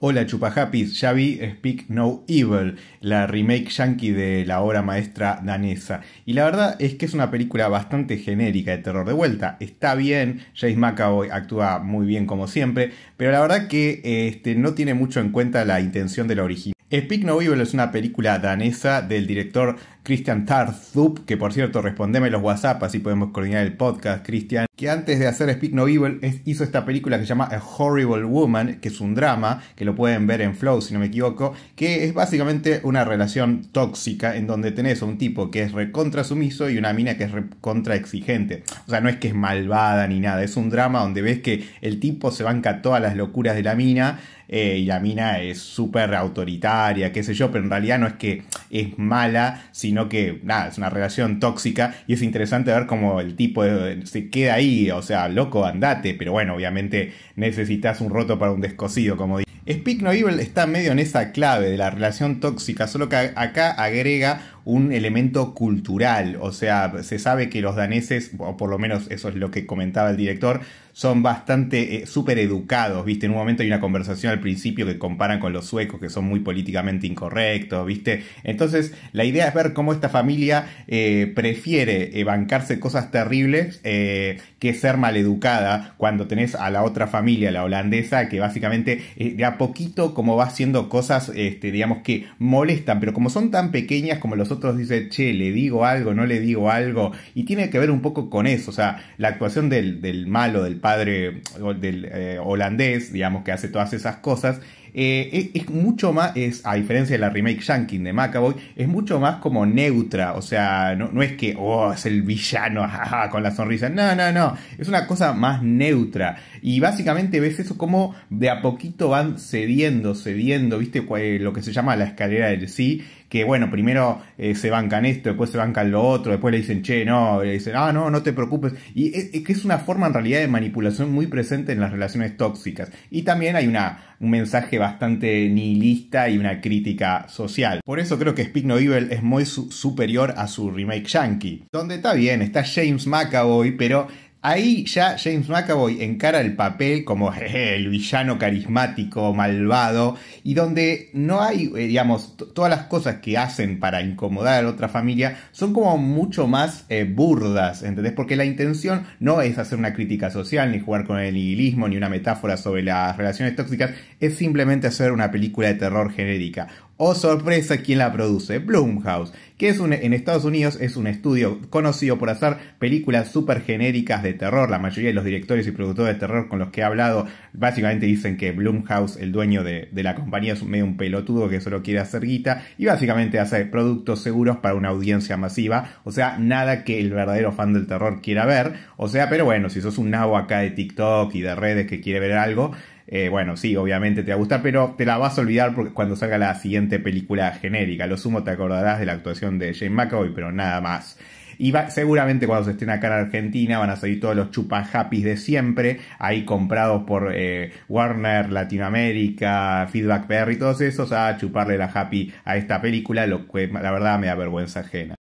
Hola Chupajapis, ya vi Speak No Evil, la remake yankee de la obra maestra danesa. Y la verdad es que es una película bastante genérica de terror de vuelta. Está bien, James McAvoy actúa muy bien como siempre, pero la verdad que este, no tiene mucho en cuenta la intención de la original. Speak No Evil es una película danesa del director Christian Tarzup, que por cierto, respondeme los WhatsApp, así podemos coordinar el podcast, Christian que antes de hacer Speak No Evil hizo esta película que se llama A Horrible Woman, que es un drama, que lo pueden ver en Flow si no me equivoco, que es básicamente una relación tóxica en donde tenés a un tipo que es recontra sumiso y una mina que es recontra exigente. O sea, no es que es malvada ni nada, es un drama donde ves que el tipo se banca todas las locuras de la mina eh, y la mina es súper autoritaria, qué sé yo, pero en realidad no es que es mala, sino que nada, es una relación tóxica y es interesante ver cómo el tipo eh, se queda ahí o sea, loco, andate, pero bueno, obviamente necesitas un roto para un descosido, como dije. Speak No Evil está medio en esa clave de la relación tóxica, solo que acá agrega un elemento cultural, o sea, se sabe que los daneses, o por lo menos eso es lo que comentaba el director, son bastante eh, súper educados, ¿viste? En un momento hay una conversación al principio que comparan con los suecos, que son muy políticamente incorrectos, ¿viste? Entonces, la idea es ver cómo esta familia eh, prefiere eh, bancarse cosas terribles que ser maleducada cuando tenés a la otra familia, la holandesa, que básicamente de a poquito como va haciendo cosas, este, digamos, que molestan, pero como son tan pequeñas como los otros, dice, che, le digo algo, no le digo algo, y tiene que ver un poco con eso, o sea, la actuación del, malo, del padre del, eh, holandés, digamos, que hace todas esas cosas, eh, es, mucho más, es, a diferencia de la remake Shanking de Macaboy, es mucho más como neutra, o sea, no, es que, oh, es el villano, con la sonrisa, no, no, no, es una cosa más neutra. Y básicamente ves eso como de a poquito van cediendo, cediendo, viste, lo que se llama la escalera del sí, que bueno, primero eh, se bancan esto, después se bancan lo otro, después le dicen, che, no, le dicen, ah, no, no te preocupes. Y es, que es una forma en realidad de manipulación muy presente en las relaciones tóxicas. Y también hay una, un mensaje bastante nihilista y una crítica social. Por eso creo que Speak No Evil es muy superior a su remake yankee, donde está bien, está James McAvoy, pero Ahí ya James McAvoy encara el papel como el villano carismático, malvado, y donde no hay, eh, digamos, todas las cosas que hacen para incomodar a la otra familia son como mucho más eh, burdas, ¿entendés? Porque la intención no es hacer una crítica social, ni jugar con el nihilismo, ni una metáfora sobre las relaciones tóxicas, es simplemente hacer una película de terror genérica. Oh sorpresa, ¿quién la produce? Blumhouse, que es un, en Estados Unidos es un estudio conocido por hacer películas súper genéricas de terror. La mayoría de los directores y productores de terror con los que he hablado básicamente dicen que Blumhouse, el dueño de, de la compañía, es medio un pelotudo que solo quiere hacer guita y básicamente hace productos seguros para una audiencia masiva. O sea, nada que el verdadero fan del terror quiera ver. O sea, pero bueno, si sos un nabo acá de TikTok y de redes que quiere ver algo, eh, bueno, sí, obviamente te va a gustar, pero te la vas a olvidar porque cuando salga la siguiente película genérica. Lo sumo te acordarás de la actuación de Jane McAvoy, pero nada más. Y va, seguramente cuando se estén acá en Argentina van a salir todos los happy de siempre, ahí comprados por eh, Warner, Latinoamérica, Feedback Perry, todos esos, a chuparle la happy a esta película, lo que la verdad me da vergüenza ajena.